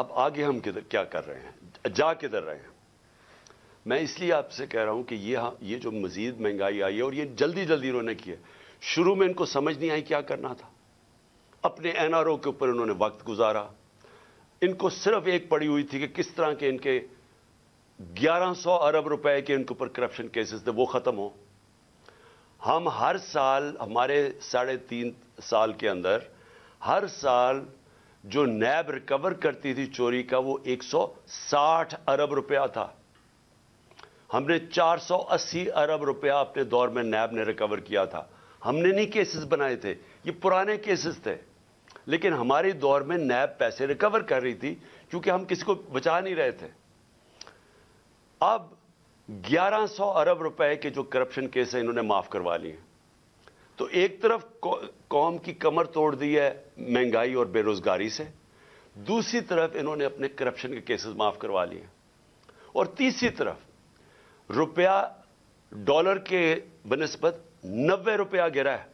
अब आगे हम किधर क्या कर रहे हैं जा किधर रहे हैं मैं इसलिए आपसे कह रहा हूं कि ये हाँ, ये जो मजीद महंगाई आई है और ये जल्दी जल्दी इन्होंने की है शुरू में इनको समझ नहीं आई क्या करना था अपने एनआरओ के ऊपर इन्होंने वक्त गुजारा इनको सिर्फ एक पड़ी हुई थी कि किस तरह के इनके 1100 अरब रुपए के इनके ऊपर करप्शन केसेस थे वो ख़त्म हो हम हर साल हमारे साढ़े तीन साल के अंदर हर साल जो नैब रिकवर करती थी चोरी का वो 160 अरब रुपया था हमने 480 अरब रुपया अपने दौर में नैब ने रिकवर किया था हमने नहीं केसेस बनाए थे ये पुराने केसेस थे लेकिन हमारे दौर में नैब पैसे रिकवर कर रही थी क्योंकि हम किसी को बचा नहीं रहे थे अब 1100 अरब रुपए के जो करप्शन केस हैं इन्होंने माफ़ करवा लिए तो एक तरफ कौम की कमर तोड़ दी है महंगाई और बेरोजगारी से दूसरी तरफ इन्होंने अपने करप्शन के केसेस माफ करवा लिए और तीसरी तरफ रुपया डॉलर के बनस्पत नब्बे रुपया गिरा है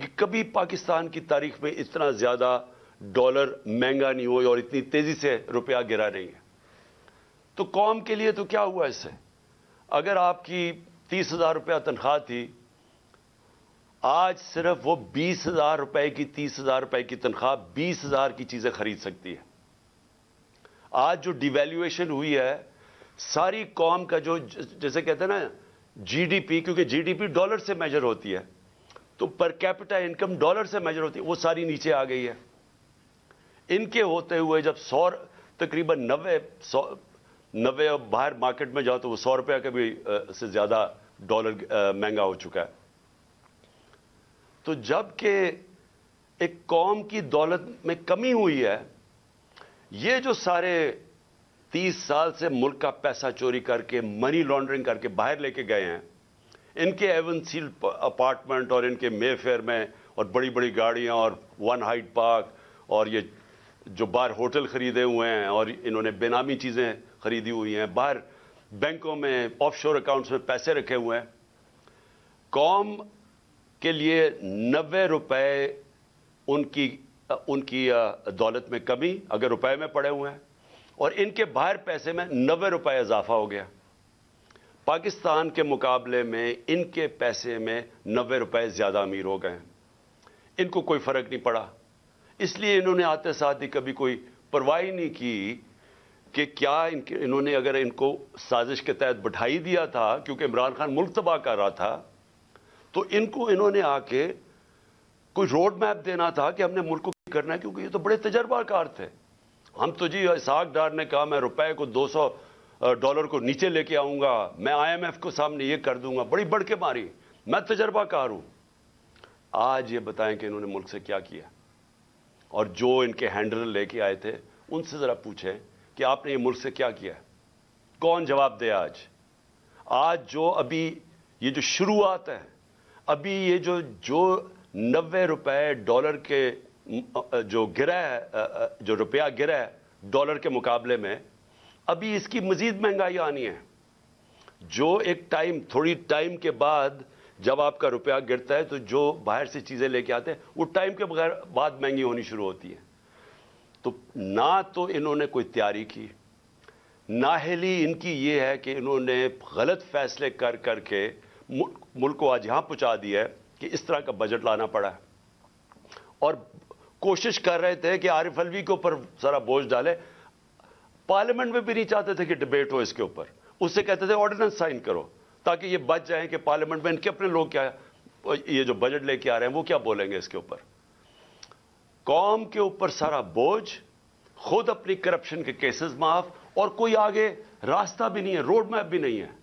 कि कभी पाकिस्तान की तारीख में इतना ज्यादा डॉलर महंगा नहीं हुआ और इतनी तेजी से रुपया गिरा नहीं है तो कौम के लिए तो क्या हुआ इससे अगर आपकी तीस हजार रुपया तनख्वाह थी आज सिर्फ वो बीस हजार रुपए की तीस हजार रुपए की तनख्वाह बीस हजार की चीजें खरीद सकती है आज जो डिवेल्यूएशन हुई है सारी कौम का जो जैसे कहते हैं ना जी डी पी क्योंकि जी डी पी डॉलर से मेजर होती है तो पर कैपिटा इनकम डॉलर से मेजर होती है वो सारी नीचे आ गई है इनके होते हुए जब सौ तकरीबन नब्बे सौ नब्बे बाहर मार्केट में जाओ तो वो सौ रुपया का भी से ज़्यादा डॉलर महंगा हो चुका है तो जबकि एक कौम की दौलत में कमी हुई है ये जो सारे तीस साल से मुल्क का पैसा चोरी करके मनी लॉन्ड्रिंग करके बाहर लेके गए हैं इनके एवन सील अपार्टमेंट और इनके मेफेयर में और बड़ी बड़ी गाड़ियाँ और वन हाइट पार्क और ये जो बाहर होटल ख़रीदे हुए हैं और इन्होंने बेनामी चीज़ें ख़रीदी हुई हैं बाहर बैंकों में ऑफशोर अकाउंट्स में पैसे रखे हुए हैं कौम के लिए नबे रुपए उनकी उनकी दौलत में कमी अगर रुपए में पड़े हुए हैं और इनके बाहर पैसे में नबे रुपए इजाफा हो गया पाकिस्तान के मुकाबले में इनके पैसे में नबे रुपए ज़्यादा अमीर हो गए इनको कोई फ़र्क नहीं पड़ा इसलिए इन्होंने आते साथ ही कभी कोई परवाही नहीं की कि क्या इनके इन्होंने अगर इनको साजिश के तहत बिठाई दिया था क्योंकि इमरान खान मुल्क तबाह कर रहा था तो इनको इन्होंने आके कोई रोड मैप देना था कि हमने मुल्क को करना है क्योंकि ये तो बड़े तजर्बाकार थे हम तो जी इसाक डार ने कहा मैं रुपए को 200 डॉलर को नीचे लेके आऊंगा मैं आईएमएफ को सामने ये कर दूंगा बड़ी बढ़ के मारी मैं तजर्बाकार हूं आज ये बताएं कि इन्होंने मुल्क से क्या किया और जो इनके हैंडलर लेके आए थे उनसे ज़रा पूछें कि आपने ये मुल्क से क्या किया कौन जवाब दे आज आज जो अभी ये जो शुरुआत है अभी ये जो जो नब्बे रुपए डॉलर के जो गिरा है जो रुपया गिरा है डॉलर के मुकाबले में अभी इसकी मजीद महंगाई आनी है जो एक टाइम थोड़ी टाइम के बाद जब आपका रुपया गिरता है तो जो बाहर से चीज़ें लेके आते हैं वो टाइम के बगैर बाद महंगी होनी शुरू होती है तो ना तो इन्होंने कोई तैयारी की नाहली इनकी ये है कि इन्होंने गलत फैसले कर करके मुल्क को आज यहां पहुंचा दिया है कि इस तरह का बजट लाना पड़ा है और कोशिश कर रहे थे कि आरिफ अलवी के ऊपर सारा बोझ डाले पार्लियामेंट में भी नहीं चाहते थे कि डिबेट हो इसके ऊपर उससे कहते थे ऑर्डिनेंस साइन करो ताकि ये बच जाए कि पार्लियामेंट में इनके अपने लोग क्या ये जो बजट लेके आ रहे हैं वो क्या बोलेंगे इसके ऊपर कौम के ऊपर सारा बोझ खुद अपनी करप्शन के केसेस माफ और कोई आगे रास्ता भी नहीं है रोड मैप भी नहीं है